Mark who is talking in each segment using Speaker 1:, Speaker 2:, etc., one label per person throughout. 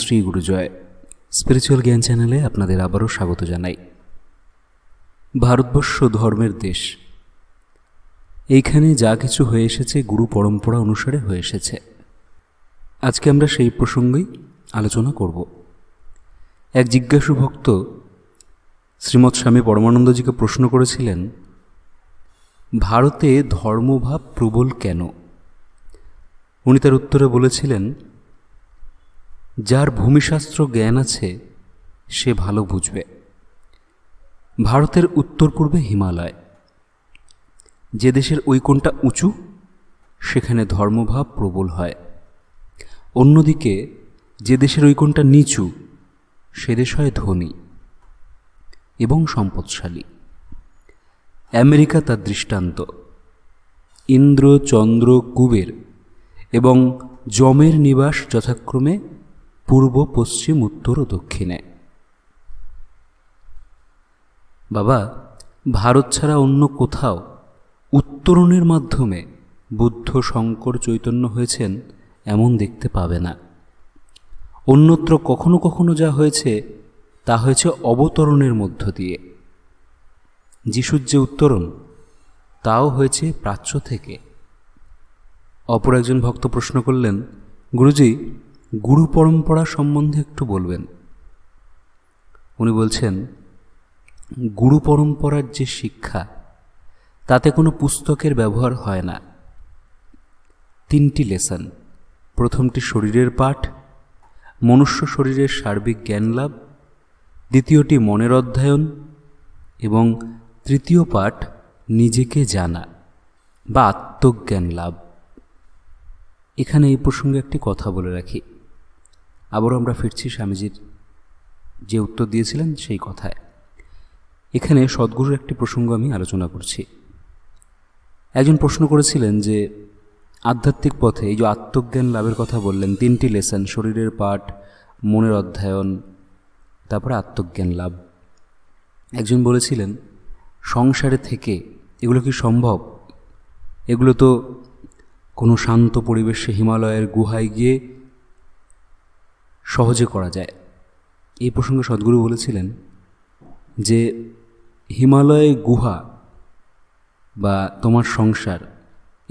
Speaker 1: Shri গুরুজয় spiritual জ্ঞান চ্যানেলে আপনাদের আবারও স্বাগত জানাই ভারতবর্ষ ধর্মের দেশ এইখানে যা কিছু হয়ে এসেছে গুরু পরম্পরা অনুসারে হয়ে এসেছে আজকে আমরা সেই প্রসঙ্গেই আলোচনা করব এক জিজ্ঞাসু ভক্ত শ্রীমৎ স্বামী পরমানন্দজিকে প্রশ্ন করেছিলেন ভারতে ধর্মভাব প্রবল কেন উনি তার উত্তরে বলেছিলেন যার ভূমিশাস্ত্র জ্ঞান আছে সে ভালো বুঝবে ভারতের উত্তর পূর্বে হিমালয় যে দেশের কোনটা উঁচু সেখানে ধর্মভাব প্রবল হয় অন্যদিকে যে দেশের ঐকোণটা নিচু সে দেশ হয় ধনী এবং সম্পদশালী আমেরিকা তার দৃষ্টান্ত ইন্দ্র চন্দ্র কুবের এবং যমের নিবাস যথাক্রমে পূর্ব পশ্চিম উত্তর ও দক্ষিণে বাবা ভারত ছাড়া অন্য কোথাও উত্তরণের মাধ্যমে বুদ্ধ শঙ্কর চৈতন্য হয়েছেন এমন দেখতে পাবে না অন্যত্র কখনো কখনো যা হয়েছে তা হয়েছে অবতরণের মধ্য দিয়ে যিশুর যে উত্তরণ তাও হয়েছে প্রাচ্য থেকে অপর একজন ভক্ত প্রশ্ন করলেন গুরুজি গুরু পরম্পরা সম্বন্ধে একটু বলবেন উনি বলছেন গুরু পরম্পরার যে শিক্ষা তাতে কোনো পুস্তকের ব্যবহার হয় না তিনটি লেসন প্রথমটি শরীরের পাঠ মনুষ্য শরীরের সার্বিক জ্ঞান লাভ দ্বিতীয়টি মনের অধ্যয়ন এবং তৃতীয় পাঠ নিজেকে জানা বা আত্মজ্ঞান লাভ এখানে এই প্রসঙ্গে একটি কথা বলে রাখি আবারও আমরা ফিরছি স্বামীজির যে উত্তর দিয়েছিলেন সেই কথায় এখানে সদ্গুরুর একটি প্রসঙ্গ আমি আলোচনা করছি একজন প্রশ্ন করেছিলেন যে আধ্যাত্মিক পথে এই যে আত্মজ্ঞান লাভের কথা বললেন তিনটি লেসন শরীরের পাঠ মনের অধ্যয়ন তারপরে আত্মজ্ঞান লাভ একজন বলেছিলেন সংসারে থেকে এগুলো কি সম্ভব এগুলো তো কোনো শান্ত পরিবেশে হিমালয়ের গুহায় গিয়ে সহজে করা যায় এই প্রসঙ্গে সদ্গুরু বলেছিলেন যে হিমালয়ে গুহা বা তোমার সংসার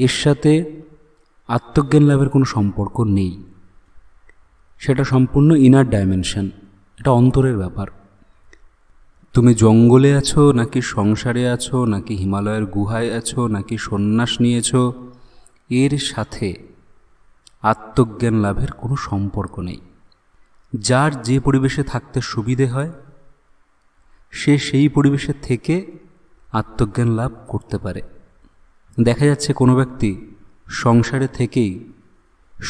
Speaker 1: এর সাথে আত্মজ্ঞান লাভের কোনো সম্পর্ক নেই সেটা সম্পূর্ণ ইনার ডাইমেনশান এটা অন্তরের ব্যাপার তুমি জঙ্গলে আছো নাকি সংসারে আছো নাকি হিমালয়ের গুহায় আছো নাকি সন্ন্যাস নিয়েছো এর সাথে আত্মজ্ঞান লাভের কোনো সম্পর্ক নেই যার যে পরিবেশে থাকতে সুবিধে হয় সে সেই পরিবেশে থেকে আত্মজ্ঞান লাভ করতে পারে দেখা যাচ্ছে কোনো ব্যক্তি সংসারে থেকেই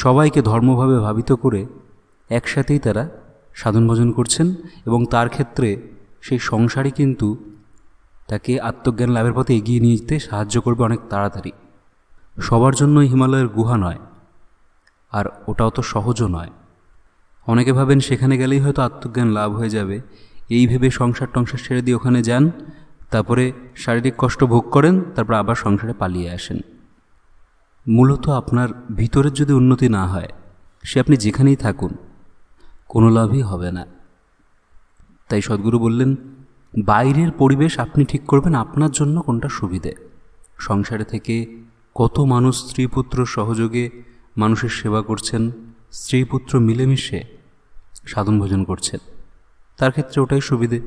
Speaker 1: সবাইকে ধর্মভাবে ভাবিত করে একসাথেই তারা সাধন ভজন করছেন এবং তার ক্ষেত্রে সেই সংসারই কিন্তু তাকে আত্মজ্ঞান লাভের পথে এগিয়ে নিয়ে যেতে সাহায্য করবে অনেক তাড়াতাড়ি সবার জন্য হিমালয়ের গুহা নয় আর ওটাও তো সহজও নয় অনেকে ভাবেন সেখানে গেলেই হয়তো আত্মজ্ঞান লাভ হয়ে যাবে এই ভেবে সংসার টংসার ছেড়ে দিয়ে ওখানে যান তারপরে শারীরিক কষ্ট ভোগ করেন তারপর আবার সংসারে পালিয়ে আসেন মূলত আপনার ভিতরের যদি উন্নতি না হয় সে আপনি যেখানেই থাকুন কোনো লাভই হবে না তাই সদ্গুরু বললেন বাইরের পরিবেশ আপনি ঠিক করবেন আপনার জন্য কোনটা সুবিধে সংসারে থেকে কত মানুষ স্ত্রী পুত্র সহযোগে মানুষের সেবা করছেন স্ত্রী পুত্র মিলেমিশে সাধন ভোজন করছেন তার ক্ষেত্রে ওটাই সুবিধে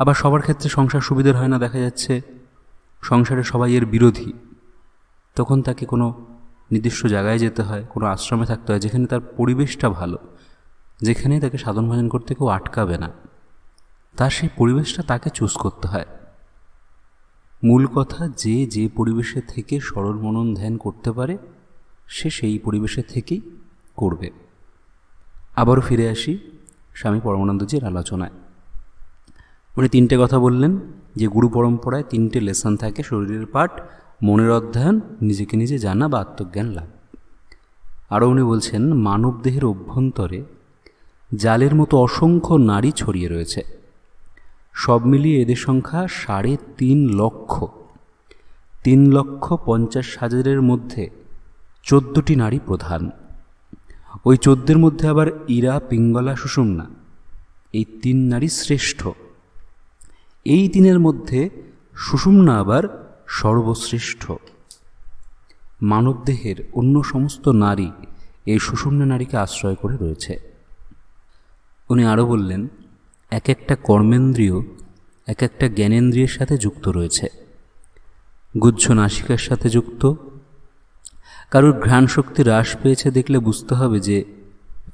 Speaker 1: আবার সবার ক্ষেত্রে সংসার সুবিধের হয় না দেখা যাচ্ছে সংসারে সবাই এর বিরোধী তখন তাকে কোনো নির্দিষ্ট জায়গায় যেতে হয় কোনো আশ্রমে থাকতে হয় যেখানে তার পরিবেশটা ভালো যেখানে তাকে সাধন ভোজন করতে কেউ আটকাবে না তার সেই পরিবেশটা তাকে চুজ করতে হয় মূল কথা যে যে পরিবেশে থেকে সরল মনন ধ্যান করতে পারে সে সেই পরিবেশে থেকেই করবে আবারও ফিরে আসি স্বামী পরমানন্দজির আলোচনায় উনি তিনটে কথা বললেন যে গুরু পরম্পরায় তিনটে লেসন থাকে শরীরের পাঠ মনের অধ্যয়ন নিজেকে নিজে জানা বা আত্মজ্ঞান লাভ আরও উনি বলছেন মানব দেহের অভ্যন্তরে জালের মতো অসংখ্য নারী ছড়িয়ে রয়েছে সব মিলিয়ে এদের সংখ্যা সাড়ে তিন লক্ষ তিন লক্ষ পঞ্চাশ হাজারের মধ্যে চোদ্দটি নারী প্রধান ওই চোদ্দের মধ্যে আবার ইরা পিঙ্গলা সুষুম্না এই তিন নারী শ্রেষ্ঠ এই তিনের মধ্যে সুষুম্না আবার সর্বশ্রেষ্ঠ মানবদেহের অন্য সমস্ত নারী এই সুষুম্না নারীকে আশ্রয় করে রয়েছে উনি আরও বললেন এক একটা কর্মেন্দ্রীয় এক একটা জ্ঞানেন্দ্রিয়ের সাথে যুক্ত রয়েছে গুজ্জ নাসিকার সাথে যুক্ত কারোর ঘ্রাণ শক্তি হ্রাস পেয়েছে দেখলে বুঝতে হবে যে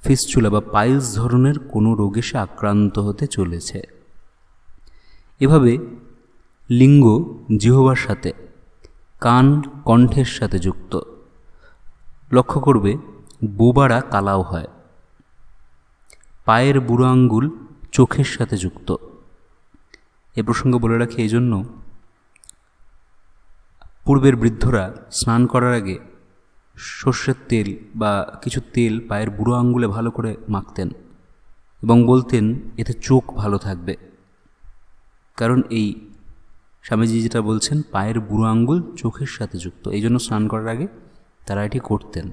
Speaker 1: ফিস্চুলা বা পাইলস ধরনের কোনো রোগে সে আক্রান্ত হতে চলেছে এভাবে লিঙ্গ জিহবার সাথে কান কণ্ঠের সাথে যুক্ত লক্ষ্য করবে বোবারা কালাও হয় পায়ের বুড়ো আঙ্গুল চোখের সাথে যুক্ত এ প্রসঙ্গে বলে রাখি এই জন্য পূর্বের বৃদ্ধরা স্নান করার আগে সর্ষের তেল বা কিছু তেল পায়ের বুড়ো আঙ্গুলে ভালো করে মাখতেন এবং বলতেন এতে চোখ ভালো থাকবে কারণ এই স্বামীজি যেটা বলছেন পায়ের বুড়ো আঙ্গুল চোখের সাথে যুক্ত এই জন্য স্নান করার আগে তারা এটি করতেন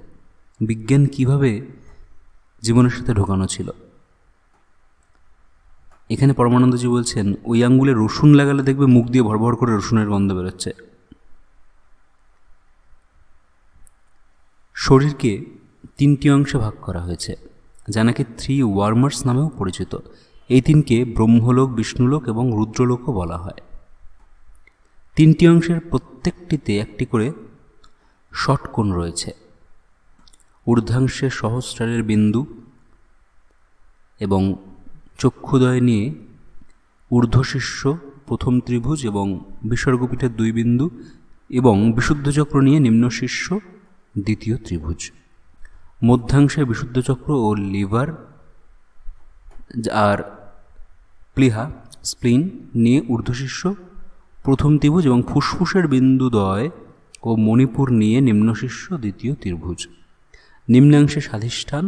Speaker 1: বিজ্ঞান কিভাবে জীবনের সাথে ঢোকানো ছিল এখানে পরমানন্দজি বলছেন ওই আঙ্গুলে রসুন লাগালে দেখবে মুখ দিয়ে ভরভর করে রসুনের গন্ধ বেরোচ্ছে শরীরকে তিনটি অংশে ভাগ করা হয়েছে যা নাকি থ্রি ওয়ার্মার্স নামেও পরিচিত এই তিনকে ব্রহ্মলোক বিষ্ণুলোক এবং রুদ্রলোকও বলা হয় তিনটি অংশের প্রত্যেকটিতে একটি করে ষটকোণ রয়েছে ঊর্ধ্বাংশে সহস্রারের বিন্দু এবং চক্ষুদয় নিয়ে ঊর্ধ্বশিষ্য প্রথম ত্রিভুজ এবং বিসর্গপীঠের দুই বিন্দু এবং বিশুদ্ধচক্র নিয়ে নিম্ন শিষ্য দ্বিতীয় ত্রিভুজ মধ্যাংশে বিশুদ্ধ চক্র ও লিভার আর প্লিহা স্প্লিন নিয়ে ঊর্ধ্বশীর্ষ প্রথম ত্রিভুজ এবং ফুসফুসের বিন্দুদ্বয় ও মণিপুর নিয়ে নিম্নশীর্ষ দ্বিতীয় ত্রিভুজ নিম্নাংশে স্বাধিষ্ঠান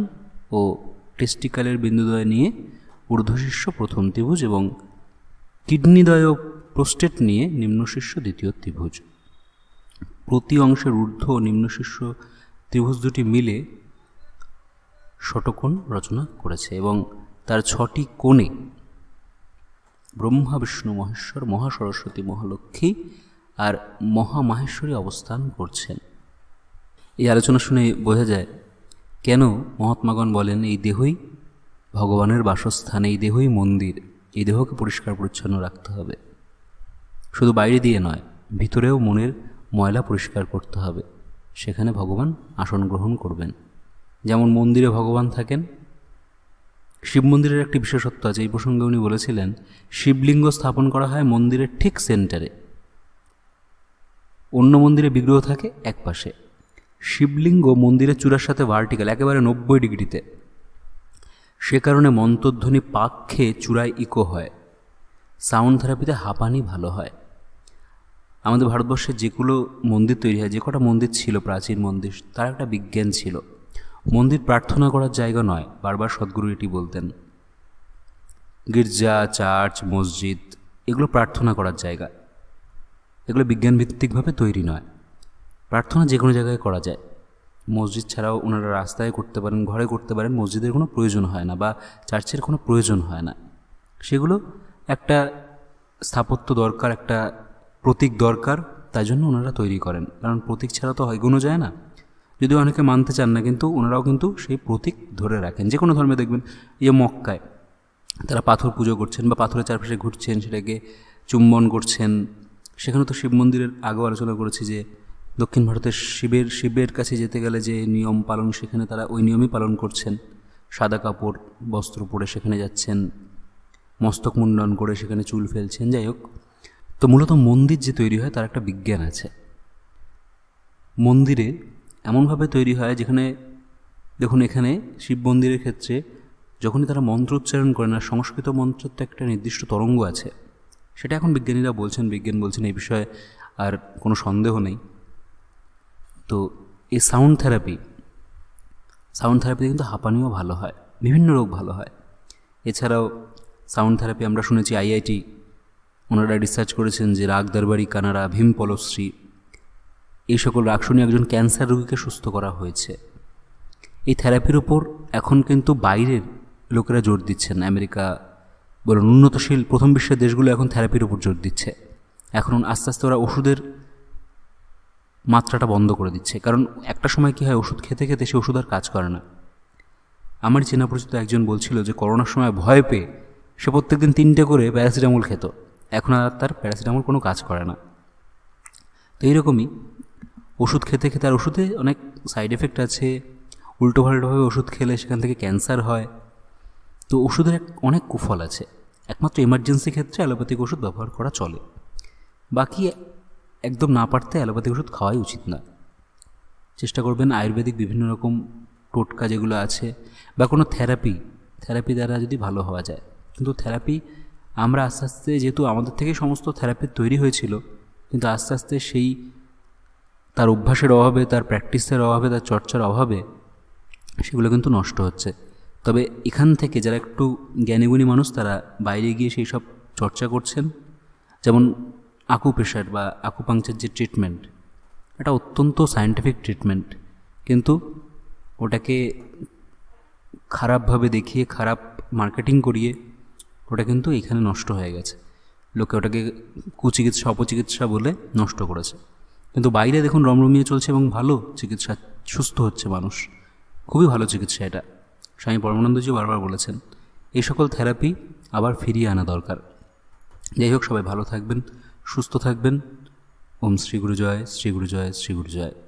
Speaker 1: ও টেস্টিকালের বিন্দুদ্বয় নিয়ে ঊর্ধ্বশীর্ষ প্রথম ত্রিভুজ এবং কিডনিদয় ও প্রোস্টেট নিয়ে নিম্নশীর্ষ দ্বিতীয় ত্রিভুজ প্রতি অংশের ঊর্ধ্ব ও নিম্নশীর্ষ ত্রিভুজ দুটি মিলে ষটকোণ রচনা করেছে এবং তার ছটি কোণে ব্রহ্মা বিষ্ণু মহেশ্বর মহাসরস্বতী মহালক্ষ্মী আর মহামাহেশ্বরী অবস্থান করছেন এই আলোচনা শুনে বোঝা যায় কেন মহাত্মাগণ বলেন এই দেহই ভগবানের বাসস্থান এই দেহই মন্দির এই দেহকে পরিষ্কার পরিচ্ছন্ন রাখতে হবে শুধু বাইরে দিয়ে নয় ভিতরেও মনের ময়লা পরিষ্কার করতে হবে সেখানে ভগবান আসন গ্রহণ করবেন যেমন মন্দিরে ভগবান থাকেন শিব মন্দিরের একটি বিশেষত্ব আছে এই প্রসঙ্গে উনি বলেছিলেন শিবলিঙ্গ স্থাপন করা হয় মন্দিরের ঠিক সেন্টারে অন্য মন্দিরে বিগ্রহ থাকে এক পাশে শিবলিঙ্গ মন্দিরের চূড়ার সাথে ভার্টিক্যাল একেবারে নব্বই ডিগ্রিতে সে কারণে মন্তধ্বনি পাক খেয়ে চূড়ায় ইকো হয় সাউন্ড থেরাপিতে হাঁপানি ভালো হয় আমাদের ভারতবর্ষে যেগুলো মন্দির তৈরি হয় যে কটা মন্দির ছিল প্রাচীন মন্দির তার একটা বিজ্ঞান ছিল মন্দির প্রার্থনা করার জায়গা নয় বারবার সদ্গুরু এটি বলতেন গির্জা চার্চ মসজিদ এগুলো প্রার্থনা করার জায়গা এগুলো বিজ্ঞানভিত্তিকভাবে তৈরি নয় প্রার্থনা যে কোনো জায়গায় করা যায় মসজিদ ছাড়াও ওনারা রাস্তায় করতে পারেন ঘরে করতে পারেন মসজিদের কোনো প্রয়োজন হয় না বা চার্চের কোনো প্রয়োজন হয় না সেগুলো একটা স্থাপত্য দরকার একটা প্রতীক দরকার তাই জন্য ওনারা তৈরি করেন কারণ প্রতীক ছাড়া তো এগোনো যায় না যদিও অনেকে মানতে চান না কিন্তু ওনারাও কিন্তু সেই প্রতীক ধরে রাখেন যে কোনো ধর্মে দেখবেন ইয়ে মক্কায় তারা পাথর পুজো করছেন বা পাথরের চারপাশে ঘুরছেন সেটাকে চুম্বন করছেন সেখানে তো শিব মন্দিরের আগেও আলোচনা করেছি যে দক্ষিণ ভারতের শিবের শিবের কাছে যেতে গেলে যে নিয়ম পালন সেখানে তারা ওই নিয়মই পালন করছেন সাদা কাপড় বস্ত্র পরে সেখানে যাচ্ছেন মস্তক মুন্ডন করে সেখানে চুল ফেলছেন যাই হোক তো মূলত মন্দির যে তৈরি হয় তার একটা বিজ্ঞান আছে মন্দিরে এমনভাবে তৈরি হয় যেখানে দেখুন এখানে শিব মন্দিরের ক্ষেত্রে যখনই তারা মন্ত্র উচ্চারণ করে না সংস্কৃত মন্ত্রের তো একটা নির্দিষ্ট তরঙ্গ আছে সেটা এখন বিজ্ঞানীরা বলছেন বিজ্ঞান বলছেন এই বিষয়ে আর কোনো সন্দেহ নেই তো এই সাউন্ড থেরাপি সাউন্ড থেরাপিতে কিন্তু হাঁপানিও ভালো হয় বিভিন্ন রোগ ভালো হয় এছাড়াও সাউন্ড থেরাপি আমরা শুনেছি আইআইটি ওনারা রিসার্চ করেছেন যে রাগ দরবারি কানারা ভীম পলশ্রী এই সকল রাগ শুনে একজন ক্যান্সার রোগীকে সুস্থ করা হয়েছে এই থেরাপির ওপর এখন কিন্তু বাইরের লোকেরা জোর দিচ্ছেন আমেরিকা বলুন উন্নতশীল প্রথম বিশ্বের দেশগুলো এখন থেরাপির ওপর জোর দিচ্ছে এখন আস্তে আস্তে ওরা ওষুধের মাত্রাটা বন্ধ করে দিচ্ছে কারণ একটা সময় কী হয় ওষুধ খেতে খেতে সে ওষুধ আর কাজ করে না আমার চেনা পরিচিত একজন বলছিল যে করোনার সময় ভয় পেয়ে সে প্রত্যেকদিন তিনটে করে প্যারাসিটামল খেত এখন আর তার প্যারাসিটামল কোনো কাজ করে না তো এইরকমই ওষুধ খেতে খেতে আর ওষুধে অনেক সাইড এফেক্ট আছে উল্টো পাল্টোভাবে ওষুধ খেলে সেখান থেকে ক্যান্সার হয় তো ওষুধের অনেক কুফল আছে একমাত্র ইমার্জেন্সি ক্ষেত্রে অ্যালোপ্যাথিক ওষুধ ব্যবহার করা চলে বাকি একদম না পারতে অ্যালোপ্যাথিক ওষুধ খাওয়াই উচিত না চেষ্টা করবেন আয়ুর্বেদিক বিভিন্ন রকম টোটকা যেগুলো আছে বা কোনো থেরাপি থেরাপি দ্বারা যদি ভালো হওয়া যায় কিন্তু থেরাপি আমরা আস্তে আস্তে যেহেতু আমাদের থেকে সমস্ত থেরাপি তৈরি হয়েছিল কিন্তু আস্তে আস্তে সেই তার অভ্যাসের অভাবে তার প্র্যাকটিসের অভাবে তার চর্চার অভাবে সেগুলো কিন্তু নষ্ট হচ্ছে তবে এখান থেকে যারা একটু জ্ঞানীগুণী মানুষ তারা বাইরে গিয়ে সেই সব চর্চা করছেন যেমন আকুপ্রেশার বা আকুপাংচার যে ট্রিটমেন্ট এটা অত্যন্ত সায়েন্টিফিক ট্রিটমেন্ট কিন্তু ওটাকে খারাপভাবে দেখিয়ে খারাপ মার্কেটিং করিয়ে ওটা কিন্তু এখানে নষ্ট হয়ে গেছে লোকে ওটাকে কুচিকিৎসা অপচিকিৎসা বলে নষ্ট করেছে কিন্তু বাইরে দেখুন রমরমিয়ে চলছে এবং ভালো চিকিৎসা সুস্থ হচ্ছে মানুষ খুবই ভালো চিকিৎসা এটা স্বামী পরমানন্দজি বারবার বলেছেন এই সকল থেরাপি আবার ফিরিয়ে আনা দরকার যাই হোক সবাই ভালো থাকবেন সুস্থ থাকবেন ওম শ্রী জয় শ্রী জয় শ্রী জয়